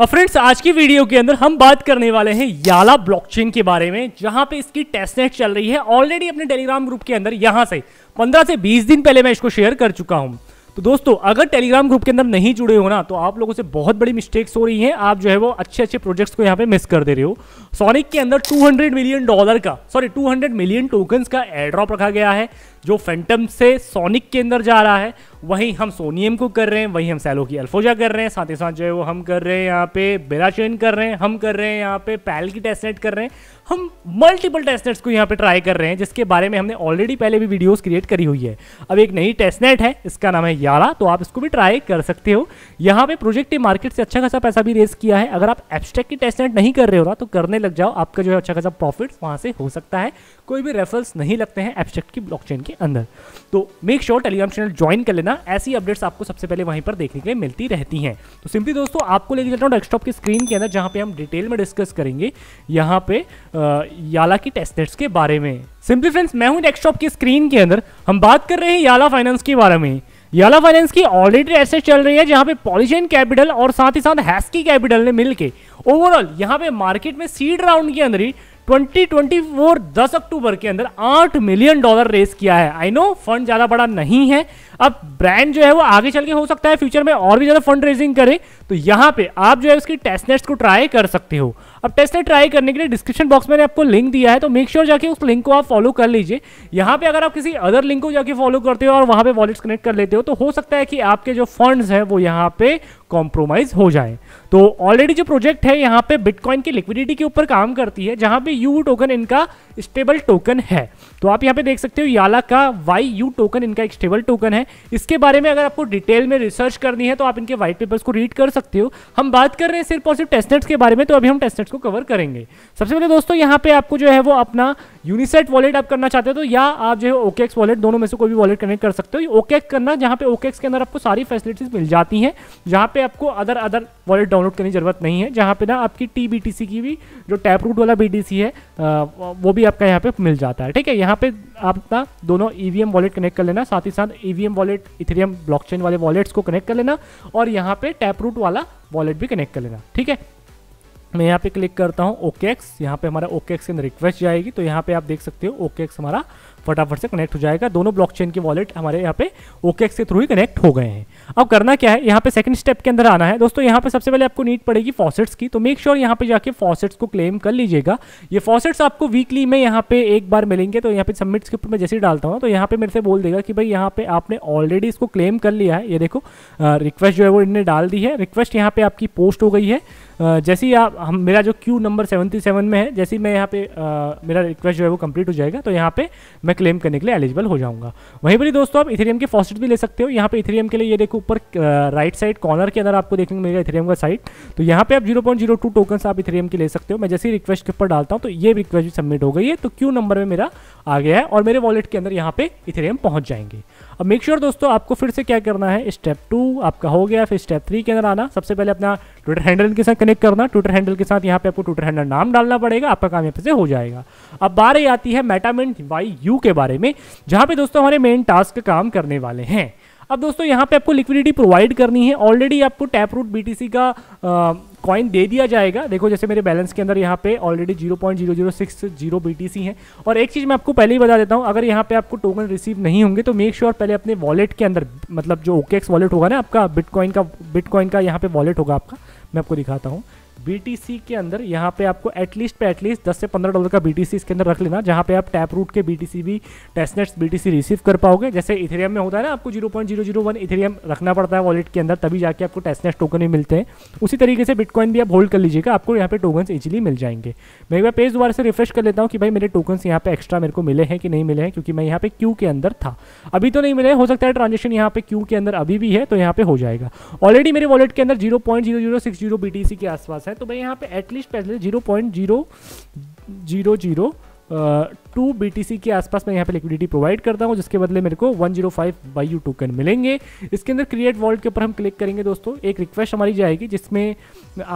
और फ्रेंड्स आज की वीडियो के अंदर हम बात करने वाले हैं याला ब्लॉकचेन के बारे में जहां पे इसकी टेस्टनेट चल रही है ऑलरेडी अपने टेलीग्राम ग्रुप के अंदर यहां से 15 से 20 दिन पहले मैं इसको शेयर कर चुका हूं तो दोस्तों अगर टेलीग्राम ग्रुप के अंदर नहीं जुड़े हो ना तो आप लोगों से बहुत बड़ी मिस्टेक्स हो रही हैं आप जो है वो अच्छे अच्छे प्रोजेक्ट्स को यहाँ पे मिस कर दे रहे हो सोनिक के अंदर 200 मिलियन डॉलर का सॉरी 200 मिलियन टोकन्स का एड्रॉप रखा गया है जो फैंटम से सोनिक के अंदर जा रहा है वहीं हम सोनियम को कर रहे हैं वहीं हम सैलो की अल्फोजा कर रहे हैं साथ ही साथ जो है वो हम कर रहे हैं यहाँ पे बेराचेन कर रहे हैं हम कर रहे हैं यहाँ पे पैल की टेस्टनेट कर रहे हैं हम मल्टीपल टेस्टनेट्स को यहाँ पे ट्राई कर रहे हैं जिसके बारे में हमने ऑलरेडी पहले भी वीडियोज क्रिएट करी हुई है अब एक नई टेस्टनेट है इसका नाम है यारा तो आप इसको भी ट्राई कर सकते हो यहाँ पे प्रोजेक्ट ने मार्केट से अच्छा खासा पैसा भी रेस किया है अगर आप एब्स्ट्रैक्ट की टेस्टनेट नहीं कर रहे हो ना तो करने लग जाओ आपका जो है अच्छा खासा प्रॉफिट वहाँ से हो सकता है कोई भी रेफरल्स नहीं लगते हैं एब्स्ट्रैक्ट की ब्लॉक के के अंदर तो make sure Telegram channel join कर लेना ऐसी अपडेट्स आपको सबसे पहले वहीं पर देखने के लिए मिलती रहती हैं तो सिंपली दोस्तों आपको लेके चलता हूँ डेस्कटॉप की स्क्रीन के अंदर जहाँ पे हम डिटेल में डिस्कस करेंगे यहाँ पे याला की टेस्टनेट्स के बारे में सिंपली फ्रेंड्स मैं हूँ डेस्कटॉप की स्क्रीन के अंदर हम बात कर रहे हैं याला फाइनेंस के बारे में याला फाइनेंस की ऑलरेडी ऐसे चल रही है जहाँ पे पॉलिशन कैपिटल और साथ ही साथ हैस्की कैपिटल ने मिलके ओवरऑल यहाँ पे मार्केट में सीड राउंड के अंदर ही 2024 10 अक्टूबर के अंदर 8 मिलियन डॉलर रेस किया है आई नो फंड ज़्यादा बड़ा नहीं है अब ब्रांड जो है वो आगे चल के हो सकता है फ्यूचर में और भी ज़्यादा फंड रेजिंग करे तो यहां पे आप जो है उसकी टेस्टनेट्स को ट्राई कर सकते हो अब टेस्टनेट ट्राई करने के लिए डिस्क्रिप्शन बॉक्स में आपको लिंक दिया है तो मेक श्योर sure जाके उस लिंक को आप फॉलो कर लीजिए यहां पर अगर आप किसी अदर लिंक को जाके फॉलो करते हो और वहां पर वॉलेट्स कनेक्ट कर लेते हो तो हो सकता है कि आपके जो फंड है वो यहाँ पे कॉम्प्रोमाइज हो जाए तो ऑलरेडी जो प्रोजेक्ट है यहाँ पे बिटकॉइन की लिक्विडिटी के ऊपर काम करती है जहाँ पे यू टोकन इनका स्टेबल टोकन है तो आप यहाँ पे देख सकते हो याला का वाई यू टोकन इनका एक स्टेबल टोकन है इसके बारे में अगर आपको डिटेल में रिसर्च करनी है तो आप इनके वाइट पेपर्स को रीड कर सकते हो हम बात कर रहे हैं सिर्फ और सिर्फ टेस्टनेट्स के बारे में तो अभी हम टेस्टनेट्स को कवर करेंगे सबसे पहले दोस्तों यहाँ पे आपको जो है वो अपना यूनिसेट वॉलेट आप करना चाहते हो तो या आप जो है ओकेक्स वॉलेट दोनों में से कोई भी वॉलेट कनेक्ट कर सकते हो ओकेक्स करना जहाँ पे ओकेक्स के अंदर आपको सारी फैसिलिटीज मिल जाती हैं जहाँ पे पे आपको अदर अदर वॉलेट डाउनलोड करने की ज़रूरत नहीं है जहाँ पे ना आपकी टी की भी जो टैप रूट वाला बी है वो भी आपका यहाँ पे मिल जाता है ठीक है यहाँ पे आप ना दोनों ई वॉलेट कनेक्ट कर लेना साथ ही साथ E V wallet Ethereum blockchain वाले वॉलेट्स को कनेक्ट कर लेना और यहाँ पे टैप रूट वाला वॉलेट भी कनेक्ट कर लेना ठीक है मैं यहाँ पे क्लिक करता हूँ ओके एक्स यहाँ पे हमारा ओके एक्स के अंदर रिक्वेस्ट जाएगी तो यहाँ पे आप देख सकते हो ओके एक्स हमारा फटाफट से कनेक्ट हो जाएगा दोनों ब्लॉकचेन के वॉलेट हमारे यहाँ पे ओकेक्स के थ्रू ही कनेक्ट हो गए हैं अब करना क्या है यहाँ पे सेकंड स्टेप के अंदर आना है दोस्तों यहाँ पे सबसे पहले आपको नीट पड़ेगी फॉसेट्स की तो मेक श्योर यहाँ पे जाके फॉसेट्स को क्लेम कर लीजिएगा ये फॉसेट्स आपको वीकली में यहाँ पे एक बार मिलेंगे तो यहाँ पे सबमिट्स के में जैसे ही डालता हूँ तो यहाँ पे मेरे से बोल देगा कि भाई यहाँ पे आपने ऑलरेडी इसको क्लेम कर लिया है ये देखो रिक्वेस्ट जो है वो इनने डाल दी है रिक्वेस्ट यहाँ पे आपकी पोस्ट हो गई है जैसे ही आप हम मेरा जो क्यू नंबर सेवेंटी सेवन में है जैसे ही मैं यहाँ पे मेरा रिक्वेस्ट जो है वो कंप्लीट हो जाएगा तो यहाँ पे मैं क्लेम करने के लिए एलिजिबल हो जाऊंगा वहीं पर दोस्तों आप इथेरियम के फॉस्टेट भी ले सकते हो यहाँ पे इथेरियम के लिए ये देखो ऊपर राइट साइड कॉर्नर के अंदर आपको देखने को मिलेगा इथेरियम का साइट तो यहाँ पे आप zero point zero two token आप इथेरियम के ले सकते हो मैं जैसे ही रिक्वेस्ट के ऊपर डालता हूँ तो ये रिक्वेस्ट भी सबमिट हो गई है तो क्यू नंबर में मेरा आ गया है और मेरे वॉलेट के अंदर यहाँ पे इथेरियम पहुँच जाएंगे अब मेक श्योर दोस्तों आपको फिर से क्या करना है स्टेप टू आपका हो गया फिर स्टेप थ्री के अंदर आना सबसे पहले अपना ट्विटर हैंडल के साथ कनेक्ट करना ट्विटर हैंडल के साथ यहाँ पे आपको ट्विटर हैंडल नाम डालना पड़ेगा आपका काम यहाँ पे से हो जाएगा अब बारे आती है मेटामेंट वाई यू के बारे में जहाँ पे दोस्तों हमारे मेन टास्क काम करने वाले हैं अब दोस्तों यहाँ पे आपको लिक्विडिटी प्रोवाइड करनी है ऑलरेडी आपको टैप रूट बी का कॉइन दे दिया जाएगा देखो जैसे मेरे बैलेंस के अंदर यहाँ पे already zero point zero zero six zero B है और एक चीज़ मैं आपको पहले ही बता देता हूँ अगर यहाँ पे आपको टोकन रिसीव नहीं होंगे तो मेक श्योर sure पहले अपने वॉलेट के अंदर मतलब जो ओके वॉलेट होगा ना आपका बिटकॉइन का बिटकॉइन का यहाँ पे वॉलेट होगा आपका मैं आपको दिखाता हूँ BTC के अंदर यहाँ पे आपको एटलीस्ट पे एटलीस्ट 10 से 15 डॉलर का BTC इसके अंदर रख लेना जहाँ पे आप टैप रूट के बीटीसी भी टेस्टनेट्स BTC रिसीव कर पाओगे जैसे इथेरियम में होता है ना आपको 0.001 इथेरियम रखना पड़ता है वॉलेट के अंदर तभी जाके आपको टेस्टनेट्स टोकन ही मिलते हैं उसी तरीके से बिटकॉइन भी आप होल्ड कर लीजिएगा आपको यहाँ पे टोकन ईजिली मिल जाएंगे मैं एक बार पेज दोबारा से रिफ्रेश कर लेता हूँ कि भाई मेरे टोकन यहाँ पे एक्स्ट्रा मेरे को मिले हैं कि नहीं मिले हैं क्योंकि मैं यहाँ पे क्यू के अंदर था अभी तो नहीं मिले हो सकता है ट्रांजेक्शन यहाँ पे क्यू के अंदर अभी भी है तो यहाँ पे हो जाएगा ऑलरेडी मेरे वॉलेट के अंदर जीरो पॉइंट के आसपास है तो भाई यहाँ पे एटलीस्ट पहले zero point zero zero zero two B T C के आसपास मैं यहाँ पे लिक्विडिटी प्रोवाइड करता हूँ जिसके बदले मेरे को 105 zero five by U token मिलेंगे इसके अंदर क्रिएट वॉलेट के ऊपर हम क्लिक करेंगे दोस्तों एक रिक्वेस्ट हमारी जाएगी जिसमें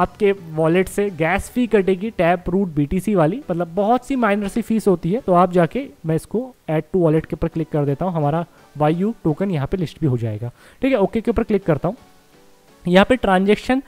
आपके वॉलेट से गैस फी कटेगी टैप रूट बी वाली मतलब बहुत सी माइनर सी फीस होती है तो आप जाके मैं इसको एड टू वॉलेट के ऊपर क्लिक कर देता हूँ हमारा बाई यू टोकन यहाँ पर लिस्ट भी हो जाएगा ठीक है ओके के ऊपर क्लिक करता हूँ यहाँ पर ट्रांजेक्शन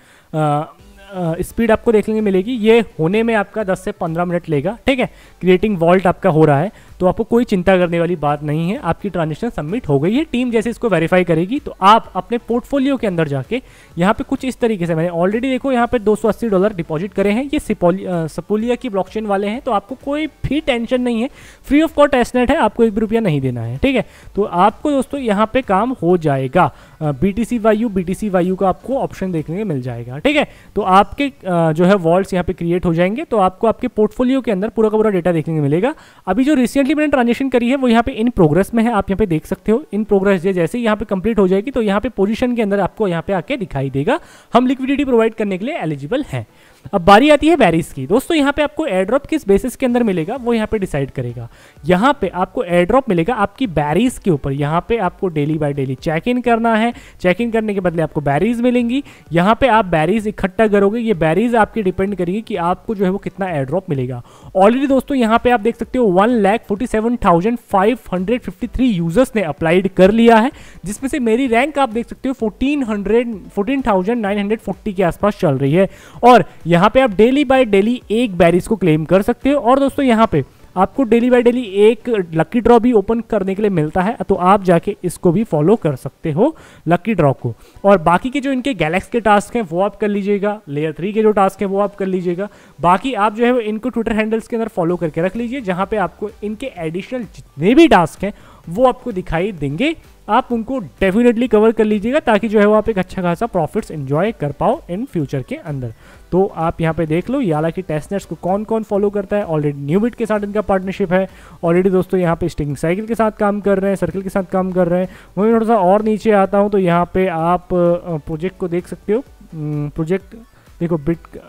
स्पीड आपको देखने को मिलेगी ये होने में आपका 10 से 15 मिनट लेगा ठीक है क्रिएटिंग वॉल्ट आपका हो रहा है तो आपको कोई चिंता करने वाली बात नहीं है आपकी ट्रांजेक्शन सबमिट हो गई है टीम जैसे इसको वेरीफाई करेगी तो आप अपने पोर्टफोलियो के अंदर जाके यहाँ पे कुछ इस तरीके से मैंने ऑलरेडी देखो यहाँ पे 280 डॉलर डिपॉजिट करे हैं ये सपोलिया की ब्लॉकचेन वाले हैं तो आपको कोई भी टेंशन नहीं है फ्री ऑफ कॉस्ट एसनेट है आपको एक भी रुपया नहीं देना है ठीक है तो आपको दोस्तों यहाँ पे काम हो जाएगा B T C U B T C U का आपको ऑप्शन देखने को मिल जाएगा ठीक है तो आपके जो है वॉल्ट यहाँ पे क्रिएट हो जाएंगे तो आपको आपके पोर्टफोलियो के अंदर पूरा का पूरा डेटा देखने को मिलेगा अभी जो रिसेंट करंटली मैंने ट्रांजेक्शन करी है वो यहाँ पे इन प्रोग्रेस में है आप यहाँ पे देख सकते हो इन प्रोग्रेस जैसे यहाँ पे कंप्लीट हो जाएगी तो यहाँ पे पोजीशन के अंदर आपको यहाँ पे आके दिखाई देगा हम लिक्विडिटी प्रोवाइड करने के लिए एलिजिबल हैं अब बारी आती है बैरिस की दोस्तों यहाँ पे आपको एयरड्रॉप किस बेसिस के अंदर मिलेगा वो यहाँ पे डिसाइड करेगा यहाँ पे आपको एयरड्रॉप मिलेगा आपकी बैरिस के ऊपर यहाँ पे आपको daily by daily check in करना है चेक इन करने के बदले आपको बैरीज मिलेंगी यहाँ पे आप बैरीज इकट्ठा करोगे ये बैरीज आपकी डिपेंड करेंगे कि आपको जो है वो कितना एयरड्रॉप मिलेगा ऑलरेडी दोस्तों यहाँ पे आप देख सकते हो one forty seven thousand five hundred fifty three users ने अप्लाइड कर लिया है जिसमें से मेरी रैंक आप देख सकते हो fourteen hundred fourteen thousand nine hundred forty के आसपास चल रही है और यहाँ यहाँ पे आप डेली बाय डेली एक बैरिस को क्लेम कर सकते हो और दोस्तों यहाँ पे आपको डेली बाय डेली एक लकी ड्रॉ भी ओपन करने के लिए मिलता है तो आप जाके इसको भी फॉलो कर सकते हो लकी ड्रॉ को और बाकी के जो इनके गैलेक्स के टास्क हैं वो आप कर लीजिएगा लेयर थ्री के जो टास्क हैं वो आप कर लीजिएगा बाकी आप जो है वो इनको ट्विटर हैंडल्स के अंदर फॉलो करके रख लीजिए जहाँ पर आपको इनके एडिशनल जितने भी टास्क हैं वो आपको दिखाई देंगे आप उनको डेफिनेटली कवर कर लीजिएगा ताकि जो है वो आप एक अच्छा खासा प्रॉफिट्स इन्जॉय कर पाओ इन फ्यूचर के अंदर तो आप यहाँ पे देख लो याला की टेस्टनेट्स को कौन कौन फॉलो करता है ऑलरेडी न्यूबिट के साथ इनका पार्टनरशिप है ऑलरेडी दोस्तों यहाँ पे स्टिंग साइकिल के साथ काम कर रहे हैं सर्किल के साथ काम कर रहे हैं वहीं थोड़ा सा और नीचे आता हूँ तो यहाँ पर आप प्रोजेक्ट को देख सकते हो प्रोजेक्ट देखो बिट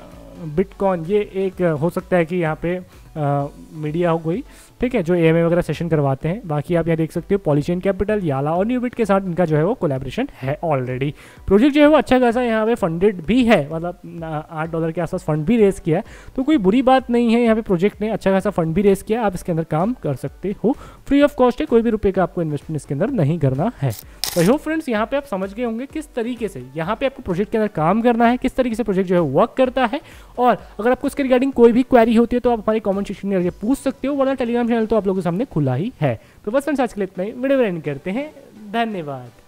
बिटकॉइन ये एक हो सकता है कि यहाँ पे मीडिया हो गई ठीक है जो ए वगैरह सेशन करवाते हैं बाकी आप यहाँ देख सकते हो पॉलिशियन कैपिटल याला और न्यूबिट के साथ इनका जो है वो कोलेब्रेशन है ऑलरेडी प्रोजेक्ट जो है वो अच्छा खासा यहाँ पे फंडेड भी है मतलब आठ डॉलर के आसपास फंड भी रेस किया है तो कोई बुरी बात नहीं है यहाँ पे प्रोजेक्ट ने अच्छा खासा फंड भी रेस किया आप इसके अंदर काम कर सकते हो फ्री ऑफ कॉस्ट है कोई भी रुपये का आपको इन्वेस्टमेंट इसके अंदर नहीं करना है तो यो फ्रेंड्स यहाँ पे आप समझ गए होंगे किस तरीके से यहाँ पे आपको प्रोजेक्ट के अंदर काम करना है किस तरीके से प्रोजेक्ट जो है वर्क करता है और अगर आपको इसके रिगार्डिंग कोई भी क्वेरी होती है तो आप हमारे कॉमेंट सेक्शन करके पूछ सकते हो वरना टेलीग्राम चैनल तो आप लोगों के सामने खुला ही है तो बस फ्रेंड्स आज के लिए इतना ही वीडियो करते हैं धन्यवाद